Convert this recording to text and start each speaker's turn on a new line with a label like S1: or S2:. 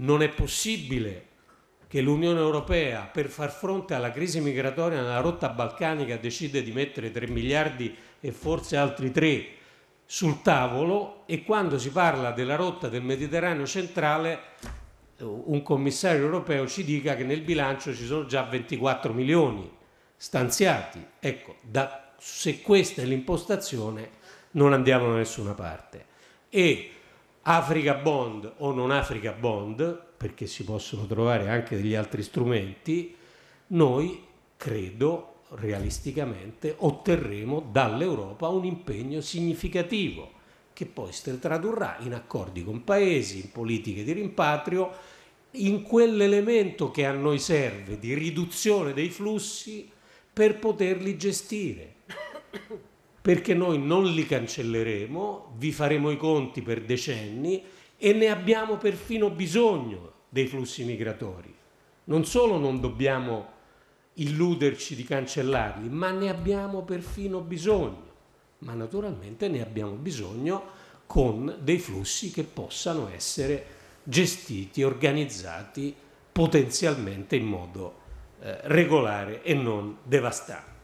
S1: Non è possibile che l'Unione Europea per far fronte alla crisi migratoria nella rotta balcanica decide di mettere 3 miliardi e forse altri 3 sul tavolo e quando si parla della rotta del Mediterraneo centrale un commissario europeo ci dica che nel bilancio ci sono già 24 milioni stanziati. Ecco, da, se questa è l'impostazione non andiamo da nessuna parte. E Africa Bond o non Africa Bond, perché si possono trovare anche degli altri strumenti, noi credo realisticamente otterremo dall'Europa un impegno significativo che poi si tradurrà in accordi con paesi, in politiche di rimpatrio, in quell'elemento che a noi serve di riduzione dei flussi per poterli gestire perché noi non li cancelleremo, vi faremo i conti per decenni e ne abbiamo perfino bisogno dei flussi migratori. Non solo non dobbiamo illuderci di cancellarli, ma ne abbiamo perfino bisogno. Ma naturalmente ne abbiamo bisogno con dei flussi che possano essere gestiti, organizzati potenzialmente in modo eh, regolare e non devastante.